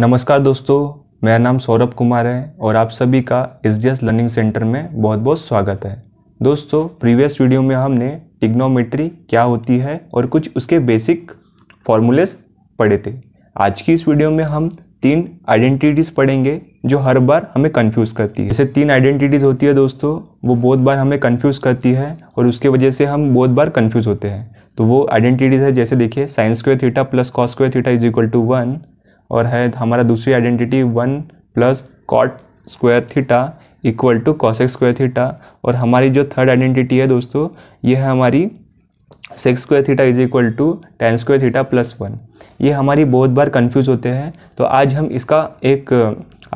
नमस्कार दोस्तों मेरा नाम सौरभ कुमार है और आप सभी का S D S learning centre में बहुत बहुत स्वागत है दोस्तों प्रीवियस वीडियो में हमने टिग्नोमेट्री क्या होती है और कुछ उसके बेसिक फॉर्मूलेस पढ़े थे आज की इस वीडियो में हम तीन आइडेंटिटीज़ पढ़ेंगे जो हर बार हमें कंफ्यूज करती है जैसे तीन आइडेंटिटीज़ होती है दोस्तों वो बहुत बार हमें कंफ्यूज करती है और उसके वजह से हम बहुत बार कंफ्यूज होते हैं तो वो आइडेंटिटीज़ है जैसे देखिए sine square theta plus cos square theta is equal to one और है हमारा दूसरी identity one plus cot square theta equal to cosec square theta और हमारी जो थर्ड आइडेंटिटी है दोस्तों ये है हमारी sec square theta is equal to tan square theta plus one ये हमारी बहुत बार कंफ्यूज होते हैं तो आज हम इसका एक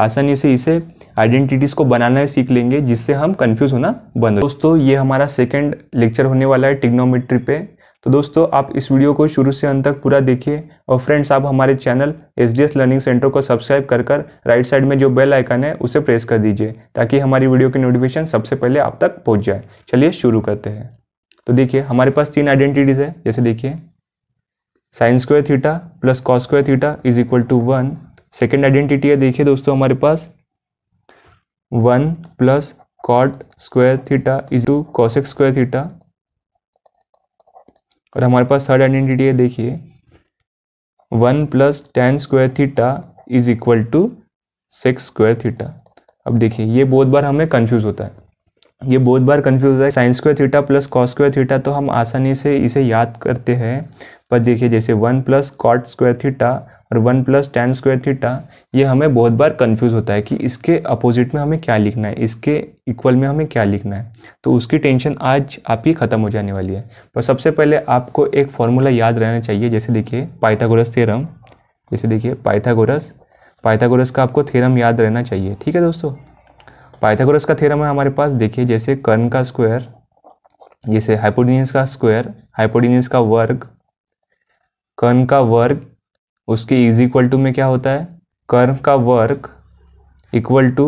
आसानी से इसे आइडेंटिटीज़ को बनाना सीख लेंगे जिससे हम कन्फ्यूज़ होना बंद दोस्तों ये हमारा सेकेंड लेक्चर होने वाला है टिग्नोमेट्री पे तो दोस्तों आप इस वीडियो को शुरू से अंत तक पूरा देखिए और फ्रेंड्स आप हमारे channel S D S learning centre को सब्सक्राइब कर कर राइट साइड में जो बेल आइकन है उसे प्रेस कर दीजिए ताकि हमारी वीडियो की नोटिफिकेशन सबसे पहले आप तक पहुँच जाए चलिए शुरू करते हैं तो देखिए हमारे पास तीन आइडेंटिटीज़ है जैसे देखिए sine square theta plus cos square theta is equal to one second identity है देखिए दोस्तों हमारे पास one plus cot square theta is to cosec square theta और हमारे पास थर्ड आइडेंटिटी है देखिए one plus tan square theta is equal to sec square theta अब देखिए ये बहुत बार हमें कन्फ्यूज़ होता है ये बहुत बार कन्फ्यूज होता है sine square theta plus cos square theta तो हम आसानी से इसे याद करते हैं पर देखिए जैसे one plus cot square theta और one plus tan square theta ये हमें बहुत बार कंफ्यूज होता है कि इसके अपोजिट में हमें क्या लिखना है इसके इक्वल में हमें क्या लिखना है तो उसकी टेंशन आज आपकी ख़त्म हो जाने वाली है पर तो सबसे पहले आपको एक फॉर्मूला याद रहना चाहिए जैसे देखिए पाइथागोरस थ्योरम जैसे देखिए पाइथागोरस पाइथागोरस का आपको थ्योरम याद रहना चाहिए ठीक है दोस्तों पाइथागोरस का थ्योरम है हमारे पास देखिए जैसे कर्ण का स्क्वायर जैसे हाइपोडिनियस का स्क्वायर हाइपोडिनियस का वर्ग कर्ण का वर्ग उसके इज इक्वल टू में क्या होता है कर्म का वर्क इक्वल टू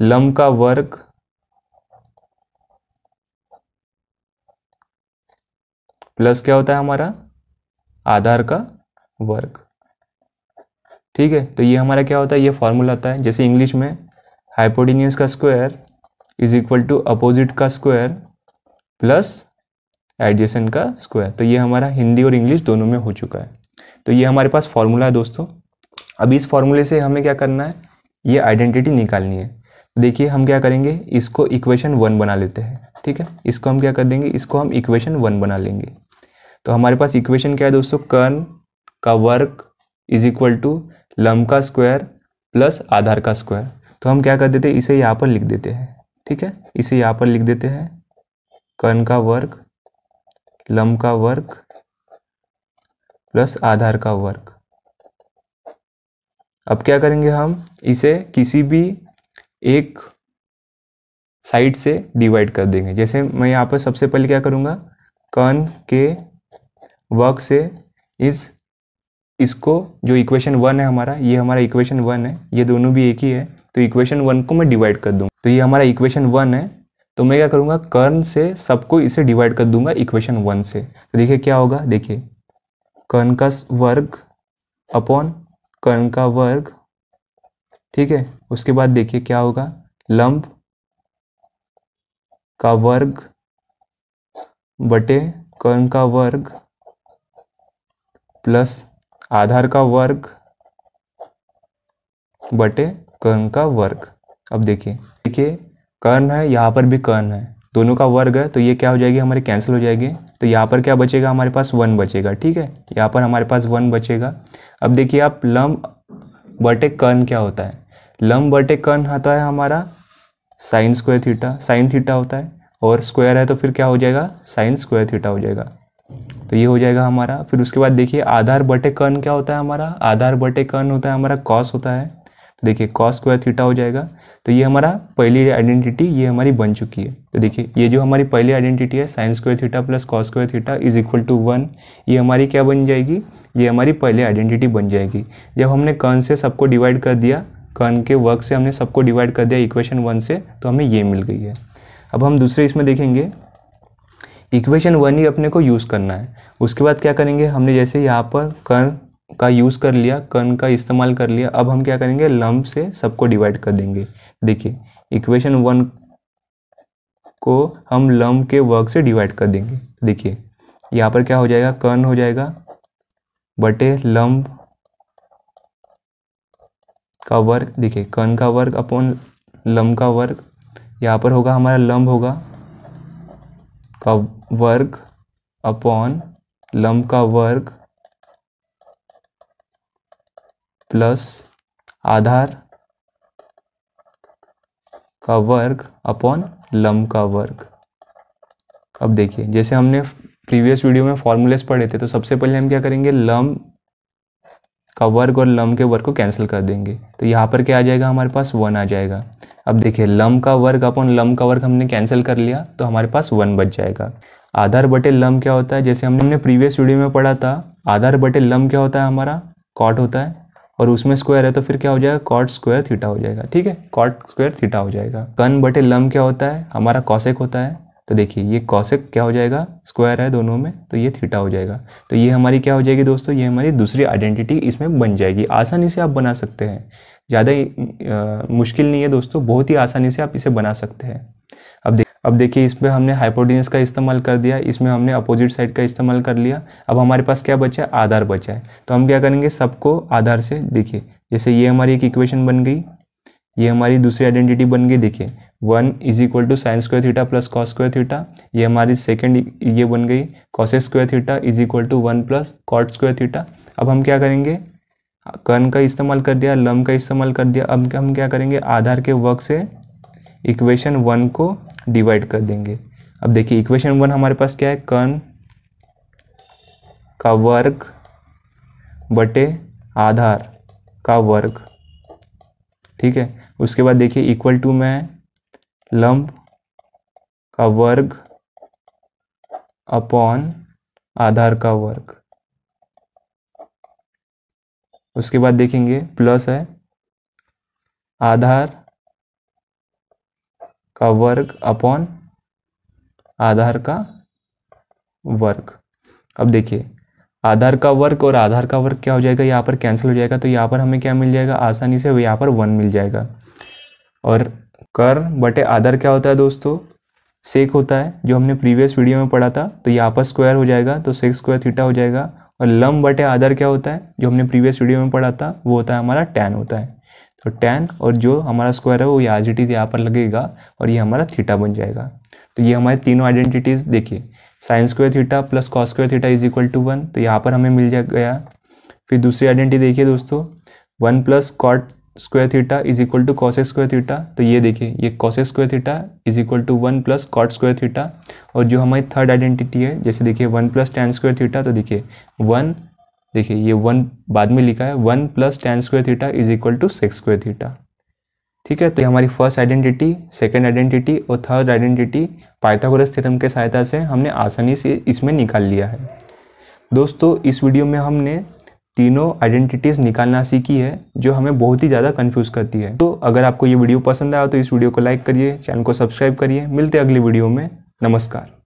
लम का वर्क प्लस क्या होता है हमारा आधार का वर्क ठीक है तो ये हमारा क्या होता है ये फॉर्मूला आता है जैसे इंग्लिश में हाइपोडिनियस का square is equal to opposite का स्क्वायर प्लस एडजेसेंट का स्क्वायर तो ये हमारा हिंदी और इंग्लिश दोनों में हो चुका है तो ये हमारे पास फॉर्मूला है दोस्तों अब इस फॉर्मूले से हमें क्या करना है ये आइडेंटिटी निकालनी है देखिए हम क्या करेंगे इसको इक्वेशन वन बना लेते हैं ठीक है इसको हम क्या कर देंगे इसको हम इक्वेशन वन बना लेंगे तो हमारे पास इक्वेशन क्या है दोस्तों कर्न का वर्क इज इक्वल टू लम का स्क्वायर प्लस आधार का स्क्वायर तो हम क्या कर देते हैं इसे यहाँ पर लिख देते हैं ठीक है इसे यहाँ पर लिख देते हैं कर्न का वर्क लम का वर्क प्लस आधार का वर्ग अब क्या करेंगे हम इसे किसी भी एक साइड से डिवाइड कर देंगे जैसे मैं यहाँ पर सबसे पहले क्या करूँगा कर्न के वर्क से इस इसको जो इक्वेशन वन है हमारा ये हमारा इक्वेशन वन है ये दोनों भी एक ही है तो इक्वेशन वन को मैं डिवाइड कर दूँगा तो ये हमारा इक्वेशन वन है तो मैं क्या करूँगा कर्न से सबको इसे डिवाइड कर दूंगा इक्वेशन वन से तो देखिए क्या होगा देखिए कर्ण का वर्ग अपॉन कर्ण का वर्ग ठीक है उसके बाद देखिए क्या होगा लंब का वर्ग बटे कर्ण का वर्ग प्लस आधार का वर्ग बटे कर्ण का वर्ग अब देखिए देखिए कर्ण है यहां पर भी कर्ण है दोनों का वर्ग है तो ये क्या हो जाएगी हमारी कैंसिल हो जाएगी तो यहाँ पर क्या बचेगा हमारे पास वन बचेगा ठीक है यहाँ पर हमारे पास वन बचेगा अब देखिए आप लम बटे कर्ण क्या होता है लम बटे कर्ण होता है हमारा sine square theta sine theta होता है और स्क्वायर है तो फिर क्या हो जाएगा साइन स्क्वायर थीटा हो जाएगा तो ये हो जाएगा हमारा फिर उसके बाद देखिए आधार बटे कर्ण क्या होता है हमारा आधार बटे कर्ण होता है हमारा कॉस होता है तो देखिए कॉस स्क्वायर थीटा हो जाएगा तो ये हमारा पहली आइडेंटिटी ये हमारी बन चुकी है तो देखिए ये जो हमारी पहली आइडेंटिटी है sine square theta plus cos square theta is equal to one ये हमारी क्या बन जाएगी ये हमारी पहली आइडेंटिटी बन जाएगी जब हमने कर्न से सबको डिवाइड कर दिया कर्ण के वर्क से हमने सबको डिवाइड कर दिया इक्वेशन वन से तो हमें ये मिल गई है अब हम दूसरे इसमें देखेंगे इक्वेशन वन ही अपने को यूज़ करना है उसके बाद क्या करेंगे हमने जैसे यहाँ पर कर्ण का यूज़ कर लिया कन का इस्तेमाल कर लिया अब हम क्या करेंगे लम्ब से सबको डिवाइड कर देंगे देखिए इक्वेशन वन को हम लम्ब के वर्क से डिवाइड कर देंगे देखिए यहाँ पर क्या हो जाएगा कन हो जाएगा बटे लम्ब का वर्ग देखिए कन का वर्ग अपॉन लम्ब का वर्ग यहाँ पर होगा हमारा लम्ब होगा का वर्ग अपॉन लम्ब का वर्ग प्लस आधार का वर्ग अपॉन लम का वर्ग अब देखिए जैसे हमने प्रीवियस वीडियो में फॉर्मूलेस पढ़े थे तो सबसे पहले हम क्या करेंगे लम का वर्ग और लम के वर्ग को कैंसिल कर देंगे तो यहाँ पर क्या आ जाएगा हमारे पास वन आ जाएगा अब देखिए लम का वर्ग अपॉन लम का वर्ग हमने कैंसिल कर लिया तो हमारे पास वन बच जाएगा आधार बटे लम क्या होता है जैसे हमने प्रीवियस वीडियो में पढ़ा था आधार बटे लम क्या होता है हमारा कॉट होता है और उसमें स्क्वायर है तो फिर क्या हो जाएगा कॉट स्क्वायर थीटा हो जाएगा ठीक है कॉट स्क्वायर थीटा हो जाएगा कन बटे लम क्या होता है हमारा कॉशेक होता है तो देखिए ये कॉशेक क्या हो जाएगा स्क्वायर है दोनों में तो ये थीटा हो जाएगा तो ये हमारी क्या हो जाएगी दोस्तों ये हमारी दूसरी आइडेंटिटी इसमें बन जाएगी आसानी से आप बना सकते हैं ज़्यादा मुश्किल नहीं है दोस्तों बहुत ही आसानी से आप इसे बना सकते हैं अब देख अब देखिए इसमें हमने हाइपोटेन्यूस का इस्तेमाल कर दिया इसमें हमने अपोजिट साइड का इस्तेमाल कर लिया अब हमारे पास क्या बचा है आधार बचा है तो हम क्या करेंगे सबको आधार से देखिए जैसे ये हमारी एक इक्वेशन बन गई ये हमारी दूसरी आइडेंटिटी बन गई देखिए one is equal to sine square theta plus cos square theta ये हमारी सेकेंड ये बन गई cos square theta is equal to one plus cot square theta अब हम क्या करेंगे कर्ण का इस्तेमाल कर दिया लम का इस्तेमाल कर दिया अब हम क्या करेंगे आधार के वर्क से इक्वेशन वन को डिवाइड कर देंगे अब देखिए इक्वेशन वन हमारे पास क्या है कर्ण का वर्ग बटे आधार का वर्ग ठीक है उसके बाद देखिए इक्वल टू में लंब का वर्ग अपॉन आधार का वर्ग उसके बाद देखेंगे प्लस है आधार का वर्ग अपॉन आधार का वर्ग अब देखिए आधार का वर्ग और आधार का वर्ग क्या हो जाएगा यहाँ पर कैंसिल हो जाएगा तो यहाँ पर हमें क्या मिल जाएगा आसानी से यहाँ पर वन मिल जाएगा और कर बटे आधार क्या होता है दोस्तों सेक होता है जो हमने प्रीवियस वीडियो में पढ़ा था तो यहाँ पर स्क्वायर हो जाएगा तो सेक स्क्वायर थीटा हो जाएगा और लम बटे आधार क्या होता है जो हमने प्रीवियस वीडियो में पढ़ा था वो होता है हमारा टैन होता है तो टेन और जो हमारा स्क्वायर है वो एज इट इज़ यहाँ पर लगेगा और ये हमारा थीटा बन जाएगा तो ये हमारे तीनों आइडेंटिटीज़ देखिए sine square theta plus cos square theta is equal to one तो यहाँ पर हमें मिल जा गया फिर दूसरी आइडेंटिटी देखिए दोस्तों one plus cot square theta is equal to cos square theta तो ये देखिए ये cos square theta is equal to one plus cot square theta और जो हमारी थर्ड आइडेंटिटी है जैसे देखिए one plus tan square theta तो देखिए वन देखिए ये वन बाद में लिखा है one plus tan square theta is equal to sec square theta ठीक है तो ये हमारी फर्स्ट आइडेंटिटी सेकेंड आइडेंटिटी और थर्ड आइडेंटिटी पाइथागोरस थ्योरम के सहायता से हमने आसानी से इसमें निकाल लिया है दोस्तों इस वीडियो में हमने तीनों आइडेंटिटीज़ निकालना सीखी है जो हमें बहुत ही ज़्यादा कन्फ्यूज़ करती है तो अगर आपको ये वीडियो पसंद आया तो इस वीडियो को लाइक करिए चैनल को सब्सक्राइब करिए मिलते अगली वीडियो में नमस्कार